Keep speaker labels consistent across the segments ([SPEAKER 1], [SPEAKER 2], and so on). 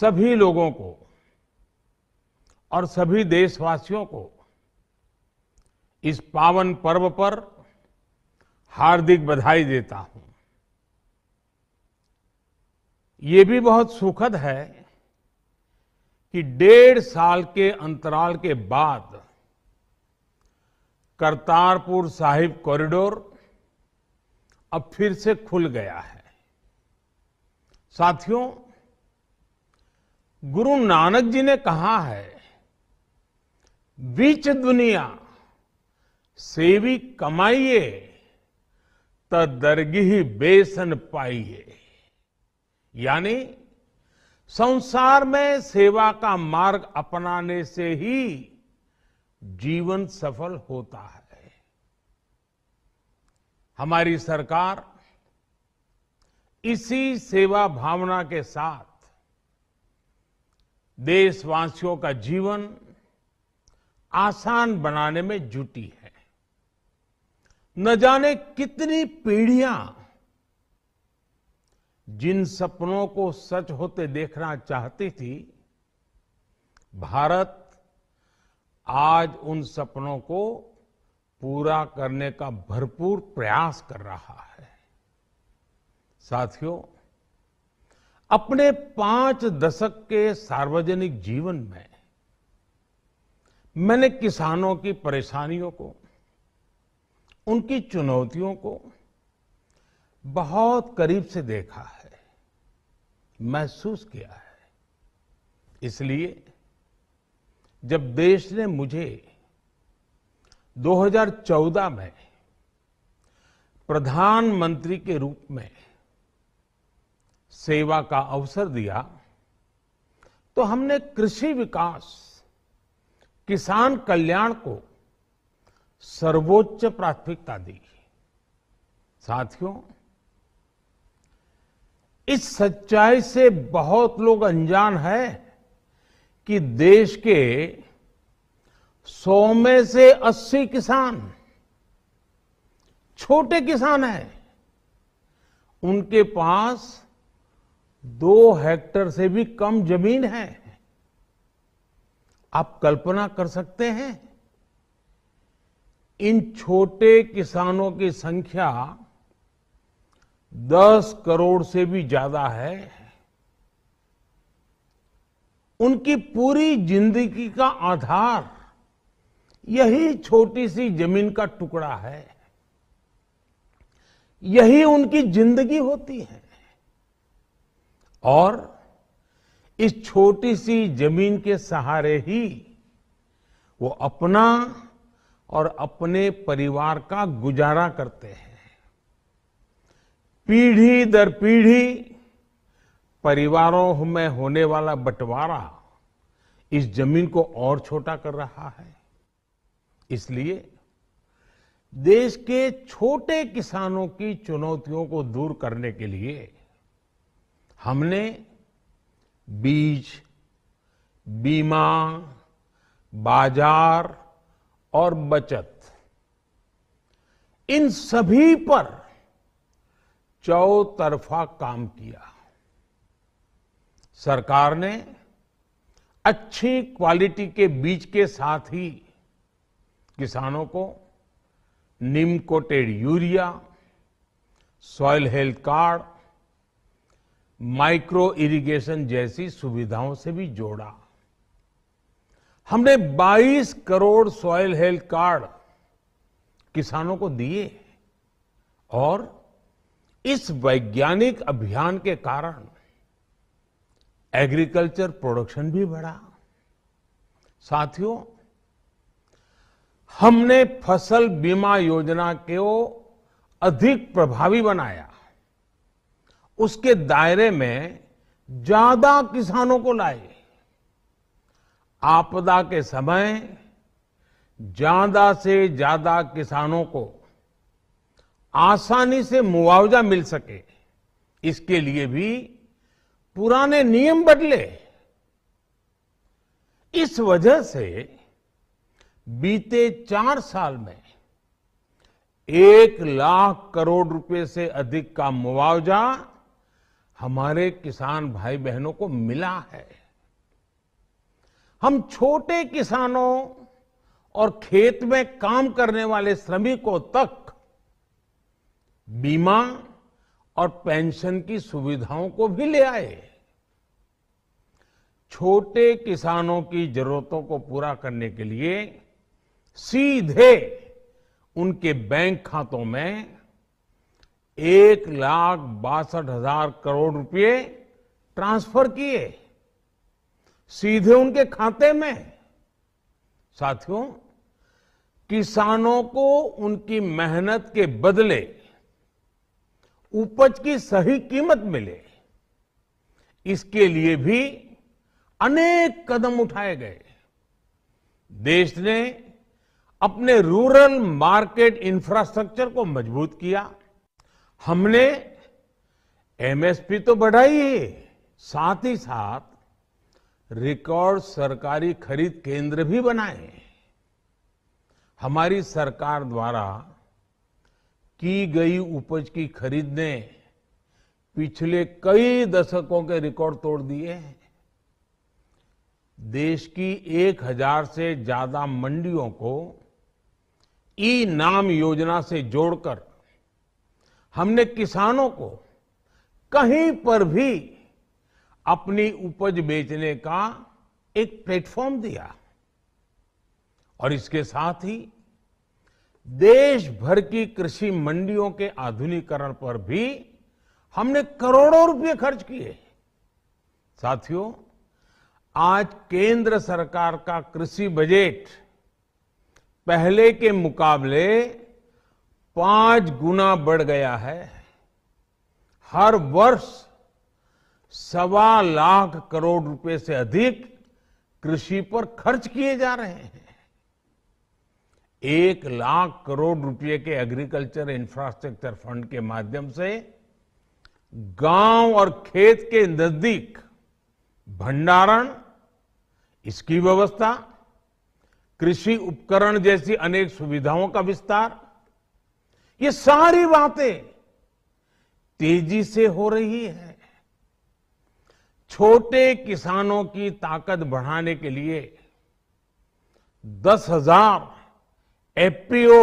[SPEAKER 1] सभी लोगों को और सभी देशवासियों को इस पावन पर्व पर हार्दिक बधाई देता हूं ये भी बहुत सुखद है कि डेढ़ साल के अंतराल के बाद करतारपुर साहिब कॉरिडोर अब फिर से खुल गया है साथियों गुरु नानक जी ने कहा है बीच दुनिया सेवी कमाइए तो ही बेसन पाइए यानी संसार में सेवा का मार्ग अपनाने से ही जीवन सफल होता है हमारी सरकार इसी सेवा भावना के साथ देशवासियों का जीवन आसान बनाने में जुटी है न जाने कितनी पीढ़ियां जिन सपनों को सच होते देखना चाहती थी भारत आज उन सपनों को पूरा करने का भरपूर प्रयास कर रहा है साथियों अपने पांच दशक के सार्वजनिक जीवन में मैंने किसानों की परेशानियों को उनकी चुनौतियों को बहुत करीब से देखा है महसूस किया है इसलिए जब देश ने मुझे 2014 में प्रधानमंत्री के रूप में सेवा का अवसर दिया तो हमने कृषि विकास किसान कल्याण को सर्वोच्च प्राथमिकता दी साथियों इस सच्चाई से बहुत लोग अनजान है कि देश के सौ में से अस्सी किसान छोटे किसान हैं उनके पास दो हेक्टर से भी कम जमीन है आप कल्पना कर सकते हैं इन छोटे किसानों की संख्या 10 करोड़ से भी ज्यादा है उनकी पूरी जिंदगी का आधार यही छोटी सी जमीन का टुकड़ा है यही उनकी जिंदगी होती है और इस छोटी सी जमीन के सहारे ही वो अपना और अपने परिवार का गुजारा करते हैं पीढ़ी दर पीढ़ी परिवारों में होने वाला बंटवारा इस जमीन को और छोटा कर रहा है इसलिए देश के छोटे किसानों की चुनौतियों को दूर करने के लिए हमने बीज बीमा बाजार और बचत इन सभी पर चौतरफा काम किया सरकार ने अच्छी क्वालिटी के बीज के साथ ही किसानों को neem coated urea soil health card micro irrigation जैसी सुविधाओं से भी जोड़ा हमने 22 करोड़ सॉयल हेल्थ कार्ड किसानों को दिए और इस वैज्ञानिक अभियान के कारण एग्रीकल्चर प्रोडक्शन भी बढ़ा साथियों हमने फसल बीमा योजना को अधिक प्रभावी बनाया उसके दायरे में ज्यादा किसानों को लाए आपदा के समय ज्यादा से ज्यादा किसानों को आसानी से मुआवजा मिल सके इसके लिए भी पुराने नियम बदले इस वजह से बीते चार साल में एक लाख करोड़ रुपए से अधिक का मुआवजा हमारे किसान भाई बहनों को मिला है हम छोटे किसानों और खेत में काम करने वाले श्रमिकों तक बीमा और पेंशन की सुविधाओं को भी ले आए छोटे किसानों की जरूरतों को पूरा करने के लिए सीधे उनके बैंक खातों में एक लाख बासठ हजार करोड़ रुपए ट्रांसफर किए सीधे उनके खाते में साथियों किसानों को उनकी मेहनत के बदले उपज की सही कीमत मिले इसके लिए भी अनेक कदम उठाए गए देश ने अपने रूरल मार्केट इंफ्रास्ट्रक्चर को मजबूत किया हमने एमएसपी तो बढ़ाई है साथ ही साथ रिकॉर्ड सरकारी खरीद केंद्र भी बनाए हमारी सरकार द्वारा की गई उपज की खरीद ने पिछले कई दशकों के रिकॉर्ड तोड़ दिए हैं देश की एक हजार से ज्यादा मंडियों को ई नाम योजना से जोड़कर हमने किसानों को कहीं पर भी अपनी उपज बेचने का एक प्लेटफॉर्म दिया और इसके साथ ही देश भर की कृषि मंडियों के आधुनिकीकरण पर भी हमने करोड़ों रुपए खर्च किए साथियों आज केंद्र सरकार का कृषि बजट पहले के मुकाबले पांच गुना बढ़ गया है हर वर्ष सवा लाख करोड़ रुपए से अधिक कृषि पर खर्च किए जा रहे हैं एक लाख करोड़ रुपए के एग्रीकल्चर इंफ्रास्ट्रक्चर फंड के माध्यम से गांव और खेत के नजदीक भंडारण इसकी व्यवस्था कृषि उपकरण जैसी अनेक सुविधाओं का विस्तार ये सारी बातें तेजी से हो रही है छोटे किसानों की ताकत बढ़ाने के लिए दस हजार एफपीओ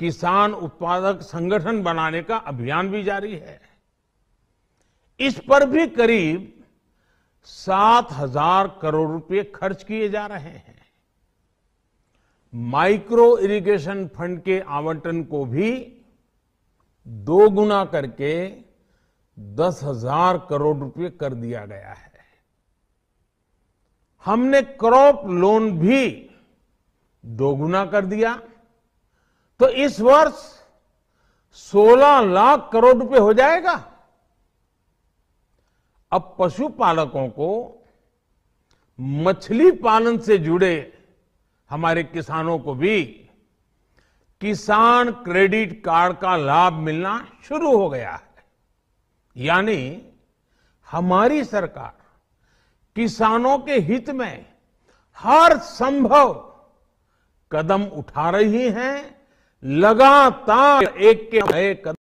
[SPEAKER 1] किसान उत्पादक संगठन बनाने का अभियान भी जारी है इस पर भी करीब सात हजार करोड़ रुपए खर्च किए जा रहे हैं माइक्रो इरिगेशन फंड के आवंटन को भी दो गुना करके दस हजार करोड़ रुपए कर दिया गया है हमने क्रॉप लोन भी दोगुना कर दिया तो इस वर्ष 16 लाख करोड़ रुपए हो जाएगा अब पशुपालकों को मछली पालन से जुड़े हमारे किसानों को भी किसान क्रेडिट कार्ड का लाभ मिलना शुरू हो गया है यानी हमारी सरकार किसानों के हित में हर संभव कदम उठा रही है लगातार एक के नए कदम